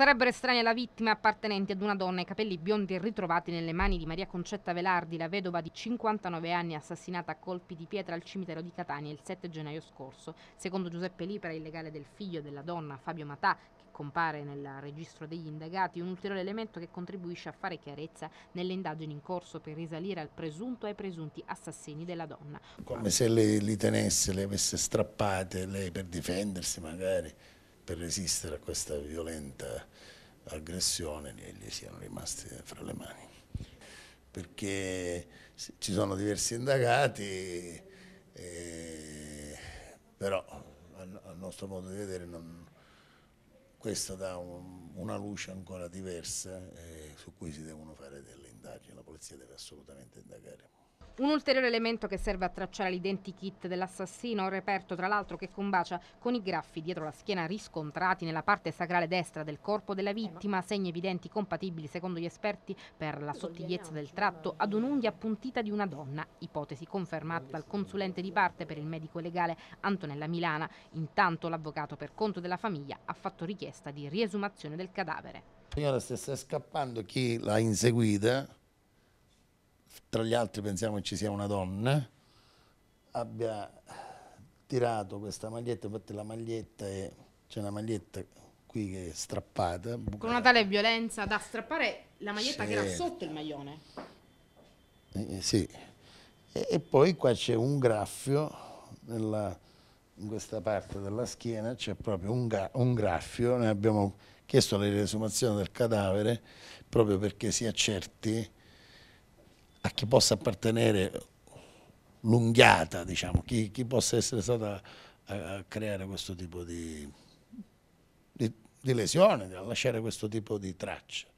Sarebbero estranee la vittima appartenenti ad una donna i capelli biondi ritrovati nelle mani di Maria Concetta Velardi, la vedova di 59 anni assassinata a colpi di pietra al cimitero di Catania il 7 gennaio scorso. Secondo Giuseppe Lipra, il legale del figlio della donna, Fabio Matà, che compare nel registro degli indagati, un ulteriore elemento che contribuisce a fare chiarezza nelle indagini in corso per risalire al presunto e ai presunti assassini della donna. Come se lei li tenesse, le avesse strappate lei per difendersi magari per resistere a questa violenta aggressione gli siano rimasti fra le mani. Perché ci sono diversi indagati, eh, però al nostro modo di vedere non, questo dà un, una luce ancora diversa eh, su cui si devono fare delle indagini, la polizia deve assolutamente indagare. Un ulteriore elemento che serve a tracciare l'identikit dell'assassino, un reperto tra l'altro che combacia con i graffi dietro la schiena riscontrati nella parte sacrale destra del corpo della eh vittima, segni evidenti compatibili secondo gli esperti per la sottigliezza del tratto ad un'unghia appuntita di una donna, ipotesi confermata dal consulente di parte per il medico legale Antonella Milana. Intanto l'avvocato per conto della famiglia ha fatto richiesta di riesumazione del cadavere. La signora stessa scappando, chi l'ha inseguita tra gli altri pensiamo che ci sia una donna, abbia tirato questa maglietta, infatti la maglietta è, c'è una maglietta qui che è strappata. Bucata. Con una tale violenza da strappare la maglietta certo. che era sotto il maglione. Eh, eh, sì, e, e, poi qua c'è un graffio, nella, in questa parte della schiena c'è proprio un, ga, un graffio, noi abbiamo chiesto la resumazione del cadavere proprio perché si accerti a chi possa appartenere l'unghiata, diciamo, chi, chi, possa essere stato a, a creare questo tipo di, di, di lesione, a lasciare questo tipo di traccia.